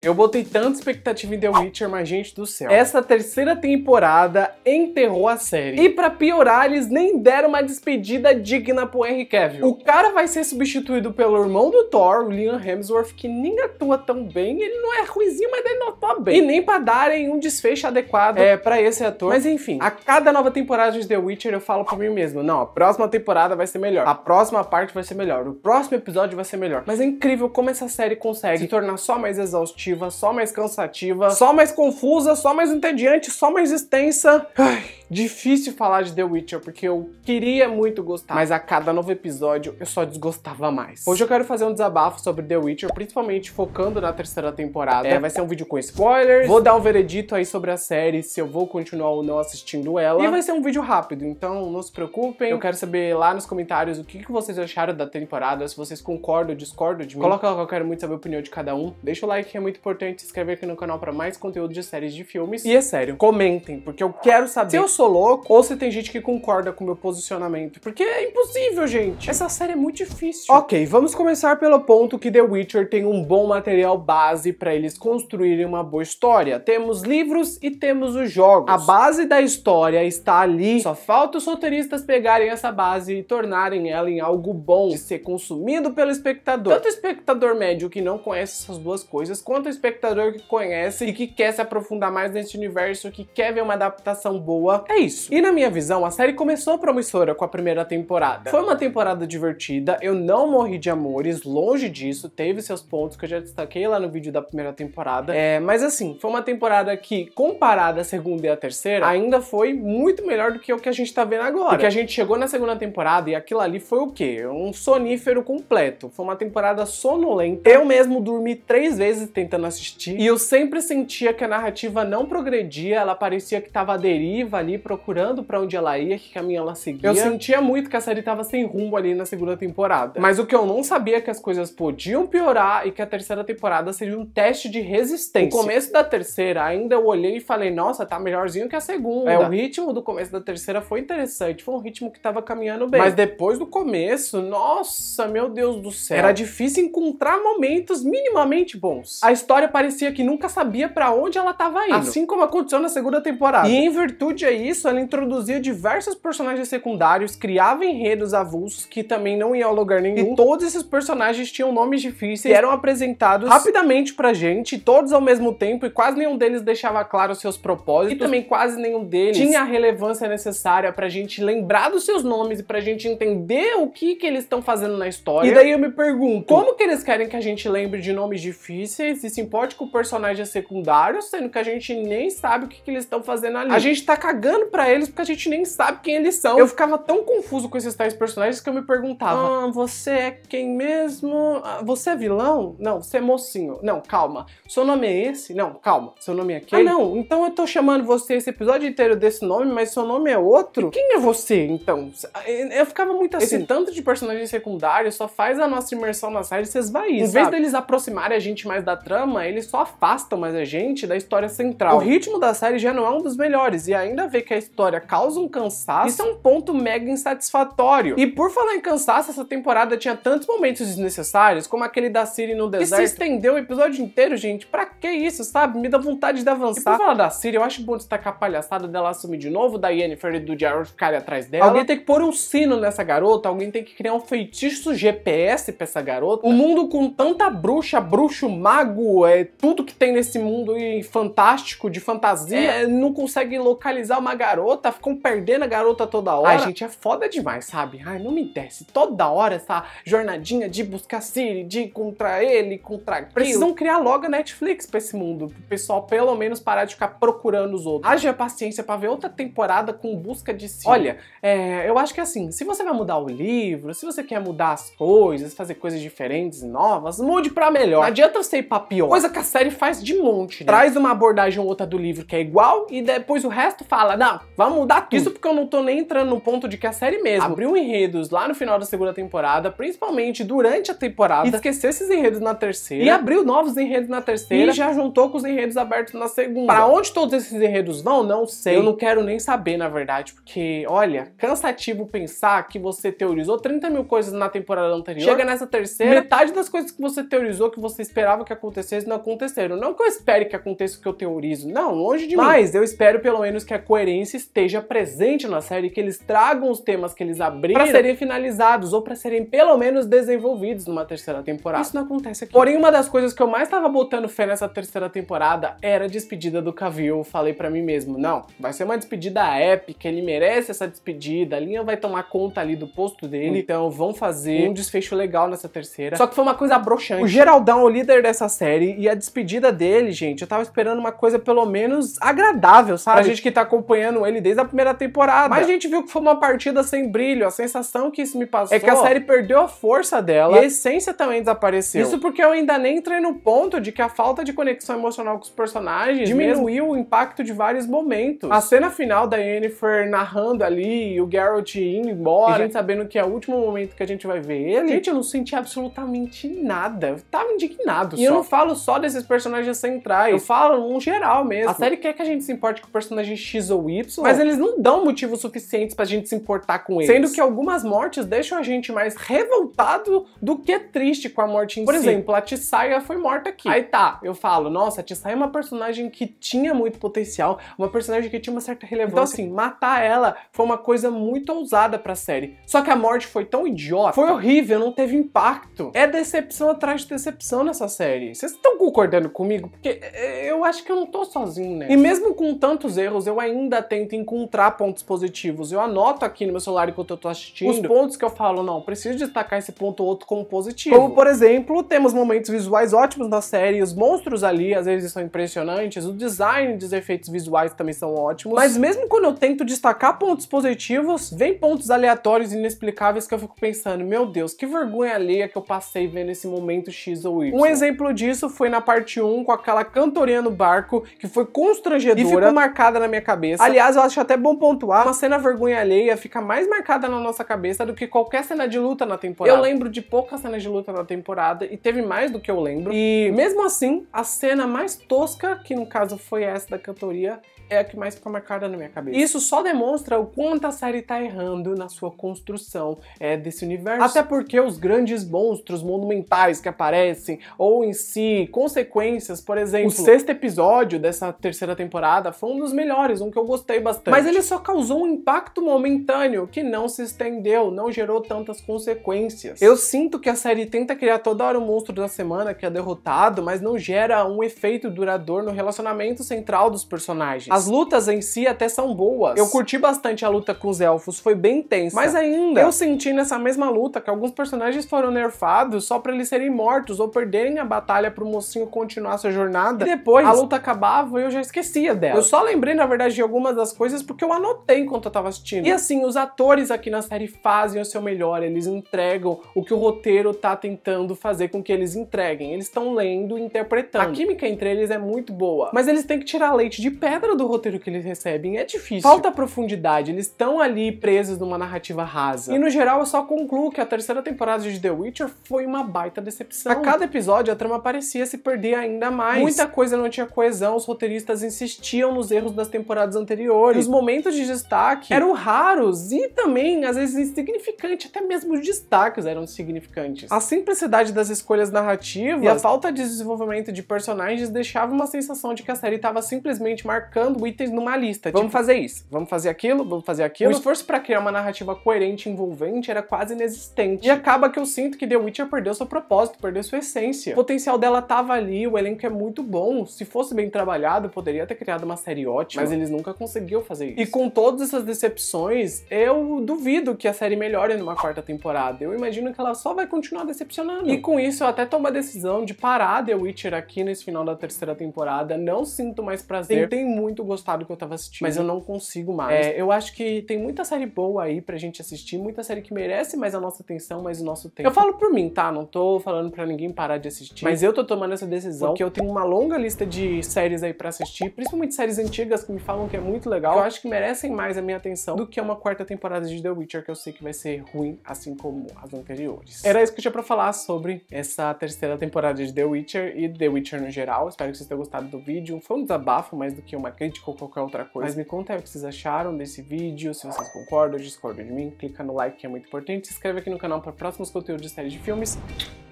Eu botei tanta expectativa em The Witcher, mas gente do céu. Essa terceira temporada enterrou a série. E para piorar, eles nem deram uma despedida digna pro Henry Cavill. O cara vai ser substituído pelo irmão do Thor, o Liam Hemsworth, que nem atua tão bem, ele não é ruizinho, mas ele não atua bem. E nem para darem um desfecho adequado é para esse ator. Mas enfim, a cada nova temporada de The Witcher eu falo para mim mesmo, não, a próxima temporada vai ser melhor, a próxima parte vai ser melhor, o próximo episódio vai ser melhor. Mas é incrível como essa série consegue se tornar só mais exaustiva só mais cansativa, só mais confusa, só mais entediante, só mais extensa. Ai. Difícil falar de The Witcher, porque eu queria muito gostar, mas a cada novo episódio eu só desgostava mais. Hoje eu quero fazer um desabafo sobre The Witcher, principalmente focando na terceira temporada. É, vai ser um vídeo com spoilers, vou dar um veredito aí sobre a série, se eu vou continuar ou não assistindo ela. E vai ser um vídeo rápido, então não se preocupem. Eu quero saber lá nos comentários o que, vocês acharam da temporada, se vocês concordam ou discordam de mim. Coloca lá que eu quero muito saber a opinião de cada um. Deixa o like que é muito importante, se inscrever aqui no canal para mais conteúdo de séries de filmes. E é sério, comentem, porque eu quero saber se eu sou louco ou se tem gente que concorda com o meu posicionamento. Porque é impossível, gente. Essa série é muito difícil. Ok, vamos começar pelo ponto que The Witcher tem um bom material base para eles construírem uma boa história. Temos livros e temos os jogos. A base da história está ali. Só falta os roteiristas pegarem essa base e tornarem ela em algo bom de ser consumido pelo espectador. Tanto o espectador médio que não conhece essas duas coisas, quanto o espectador que conhece e que quer se aprofundar mais nesse universo, que quer ver uma adaptação boa, é isso. E na minha visão, a série começou promissora com a primeira temporada. Foi uma temporada divertida, eu não morri de amores, longe disso, teve seus pontos que eu já destaquei lá no vídeo da primeira temporada. É, mas assim, foi uma temporada que, comparada à segunda e à terceira, ainda foi muito melhor do que o que a gente tá vendo agora. Porque a gente chegou na segunda temporada e aquilo ali foi o quê? Um sonífero completo. Foi uma temporada sonolenta. Eu mesmo dormi três vezes tentando assistir e eu sempre sentia que a narrativa não progredia, ela parecia que tava à deriva ali, procurando para onde ela ia, que caminho ela seguia. Eu sentia muito que a série tava sem rumo ali na segunda temporada. Mas o que eu não sabia é que as coisas podiam piorar e que a terceira temporada seria um teste de resistência. No começo da terceira, ainda eu olhei e falei, nossa, tá melhorzinho que a segunda. É, o ritmo do começo da terceira foi interessante, foi um ritmo que tava caminhando bem. Mas depois do começo, nossa, meu Deus do céu. Era difícil encontrar momentos minimamente bons. A história parecia que nunca sabia para onde ela tava indo. Assim como aconteceu na segunda temporada. E em virtude aí isso, ela introduzia diversos personagens secundários, criava enredos avulsos que também não iam a lugar nenhum. E todos esses personagens tinham nomes difíceis, eram apresentados rapidamente pra gente, todos ao mesmo tempo, e quase nenhum deles deixava claro seus propósitos. E também quase nenhum deles tinha a relevância necessária pra gente lembrar dos seus nomes e pra gente entender o que que eles estão fazendo na história. E daí eu me pergunto, como que eles querem que a gente lembre de nomes difíceis e se importe com personagens secundários, sendo que a gente nem sabe o que que eles estão fazendo ali? A gente tá cagando olhando para eles porque a gente nem sabe quem eles são. Eu ficava tão confuso com esses tais personagens que eu me perguntava: ah, ah você é quem mesmo? Ah, você é vilão? Não, você é mocinho. Não, calma. Seu nome é esse? Não, calma. Seu nome é ah, aquele? Ah, não. Então eu tô chamando você esse episódio inteiro desse nome, mas seu nome é outro? E quem é você, então? Eu ficava muito assim. Esse tanto de personagens secundários só faz a nossa imersão na série se esvair. Em sabe? vez deles aproximarem a gente mais da trama, eles só afastam mais a gente da história central. O ritmo da série já não é um dos melhores e ainda vem ter que a história causa um cansaço, isso é um ponto mega insatisfatório. E por falar em cansaço, essa temporada tinha tantos momentos desnecessários, como aquele da Siri no deserto. Que se estendeu o episódio inteiro, gente. Pra que isso, sabe? Me dá vontade de avançar. E por falar da Siri, eu acho bom destacar a palhaçada dela assumir de novo, da Yennefer e do Jared ficarem atrás dela. Alguém tem que pôr um sino nessa garota, alguém tem que criar um feitiço GPS pra essa garota. O um mundo com tanta bruxa, bruxo, mago, é tudo que tem nesse mundo e fantástico, de fantasia, é. não consegue localizar uma uma garota, ficam perdendo a garota toda hora. Ai, gente, é foda demais, sabe? Ai, não me desce. Toda hora essa jornadinha de buscar Siri, de contra ele, contra aquilo. Precisam criar logo a Netflix pra esse mundo. Pro pessoal pelo menos parar de ficar procurando os outros. Haja paciência para ver outra temporada com busca de Siri. Olha, é, eu acho que assim, se você vai mudar o livro, se você quer mudar as coisas, fazer coisas diferentes, novas, mude pra melhor. Não adianta você ir pra pior. Coisa que a série faz de monte, né? Traz uma abordagem ou outra do livro que é igual e depois o resto fala, não, vamos mudar tudo. Isso porque eu não tô nem entrando no ponto de que a série mesmo abriu enredos lá no final da segunda temporada, principalmente durante a temporada, esqueceu esses enredos na terceira e abriu novos enredos na terceira e já juntou com os enredos abertos na segunda. Para onde todos esses enredos vão, não sei. Eu não quero nem saber, na verdade, porque, olha, cansativo pensar que você teorizou 30 mil coisas na temporada anterior. Chega nessa terceira, metade das coisas que você teorizou, que você esperava que acontecesse, não aconteceram. Não que eu espere que aconteça o que eu teorizo, não, longe de Mas mim. Mas eu espero pelo menos que a coerência experiência esteja presente na série, que eles tragam os temas que eles abriram para serem finalizados ou para serem pelo menos desenvolvidos numa terceira temporada. Isso não acontece aqui. Porém, uma das coisas que eu mais tava botando fé nessa terceira temporada era a despedida do Cavill. Falei para mim mesmo, não, vai ser uma despedida épica, ele merece essa despedida, a linha vai tomar conta ali do posto dele, hum. então vão fazer hum. um desfecho legal nessa terceira. Só que foi uma coisa broxante. O Geraldão, o líder dessa série, e a despedida dele, gente, eu tava esperando uma coisa pelo menos agradável, sabe? Pra gente que tá acompanhando ele desde a primeira temporada. Mas a gente viu que foi uma partida sem brilho. A sensação que isso me passou é que a série perdeu a força dela e a essência também desapareceu. Isso porque eu ainda nem entrei no ponto de que a falta de conexão emocional com os personagens diminuiu mesmo. o impacto de vários momentos. A cena final da Jennifer narrando ali e o Geralt indo embora, a gente sabendo que é o último momento que a gente vai ver ele. Gente, eu não senti absolutamente nada. Eu tava indignado. E só. eu não falo só desses personagens centrais, eu falo num geral mesmo. A série quer que a gente se importe com o personagem X ou Y, mas eles não dão motivos suficientes pra gente se importar com eles. Sendo que algumas mortes deixam a gente mais revoltado do que triste com a morte em Por si. Por exemplo, a Tissaia foi morta aqui. Aí tá, eu falo, nossa, a Tissaia é uma personagem que tinha muito potencial, uma personagem que tinha uma certa relevância. Então assim, matar ela foi uma coisa muito ousada pra série. Só que a morte foi tão idiota, foi horrível, não teve impacto. É decepção atrás de decepção nessa série. Vocês estão concordando comigo? Porque é, eu acho que eu não tô sozinho, né? E mesmo com tantos erros, eu ainda ainda tento encontrar pontos positivos. Eu anoto aqui no meu celular enquanto eu tô assistindo os pontos que eu falo, não, preciso destacar esse ponto ou outro como positivo. Como, por exemplo, temos momentos visuais ótimos na série, os monstros ali às vezes são impressionantes, o design dos efeitos visuais também são ótimos. Mas mesmo quando eu tento destacar pontos positivos, vem pontos aleatórios inexplicáveis que eu fico pensando, meu Deus, que vergonha alheia que eu passei vendo esse momento X ou Y. Um exemplo disso foi na parte 1 com aquela cantoria no barco que foi constrangedora e ficou marcada na minha cabeça. Aliás, eu acho até bom pontuar, uma cena vergonha alheia fica mais marcada na nossa cabeça do que qualquer cena de luta na temporada. Eu lembro de poucas cenas de luta na temporada e teve mais do que eu lembro. E mesmo assim, a cena mais tosca, que no caso foi essa da cantoria, é a que mais ficou marcada na minha cabeça. Isso só demonstra o quanto a série tá errando na sua construção é, desse universo. Até porque os grandes monstros monumentais que aparecem, ou em si, consequências, por exemplo, o sexto episódio dessa terceira temporada foi um dos melhores, um que eu gostei bastante. Mas ele só causou um impacto momentâneo que não se estendeu, não gerou tantas consequências. Eu sinto que a série tenta criar toda hora o um monstro da semana que é derrotado, mas não gera um efeito duradouro no relacionamento central dos personagens. As lutas em si até são boas. Eu curti bastante a luta com os elfos, foi bem tensa. Mas ainda, eu senti nessa mesma luta que alguns personagens foram nerfados só para eles serem mortos ou perderem a batalha pro mocinho continuar sua jornada. E depois a luta acabava e eu já esquecia dela. Eu só lembrei, na verdade, de algumas das coisas porque eu anotei enquanto eu tava assistindo. E assim, os atores aqui na série fazem o seu melhor, eles entregam o que o roteiro tá tentando fazer com que eles entreguem. Eles estão lendo e interpretando. A química entre eles é muito boa, mas eles têm que tirar leite de pedra do roteiro que eles recebem. É difícil. Falta profundidade. Eles estão ali presos numa narrativa rasa. E no geral, eu só concluo que a terceira temporada de The Witcher foi uma baita decepção. A cada episódio, a trama parecia se perder ainda mais. Muita coisa não tinha coesão, os roteiristas insistiam nos erros das temporadas anteriores. Os momentos de destaque eram raros e também, às vezes, insignificantes. Até mesmo os destaques eram insignificantes. A simplicidade das escolhas narrativas e a falta de desenvolvimento de personagens deixava uma sensação de que a série estava simplesmente marcando colocando itens numa lista. Vamos tipo, fazer isso, vamos fazer aquilo, vamos fazer aquilo. O esforço para criar uma narrativa coerente e envolvente era quase inexistente. E acaba que eu sinto que The Witcher perdeu seu propósito, perdeu sua essência. O potencial dela tava ali, o elenco é muito bom. Se fosse bem trabalhado, poderia ter criado uma série ótima, mas eles nunca conseguiram fazer isso. E com todas essas decepções, eu duvido que a série melhore numa quarta temporada. Eu imagino que ela só vai continuar decepcionando. E com uhum. isso, eu até tomo a decisão de parar The Witcher aqui nesse final da terceira temporada. Não sinto mais prazer. Tentei muito gostar do que eu tava assistindo. Mas eu não consigo mais. É, eu acho que tem muita série boa aí pra gente assistir, muita série que merece mais a nossa atenção, mais o nosso tempo. Eu falo por mim, tá? Não tô falando pra ninguém parar de assistir. Mas eu tô tomando essa decisão porque eu tenho uma longa lista de séries aí pra assistir, principalmente séries antigas que me falam que é muito legal. Que eu acho que merecem mais a minha atenção do que uma quarta temporada de The Witcher, que eu sei que vai ser ruim, assim como as anteriores. Era isso que eu tinha pra falar sobre essa terceira temporada de The Witcher e The Witcher no geral. Espero que vocês tenham gostado do vídeo. Foi um desabafo mais do que uma crítica crítica ou qualquer outra coisa. Mas me conta aí o que vocês acharam desse vídeo, se vocês concordam ou discordam de mim. Clica no like que é muito importante, se inscreve aqui no canal para próximos conteúdos de série de filmes.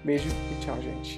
Beijo e tchau, gente.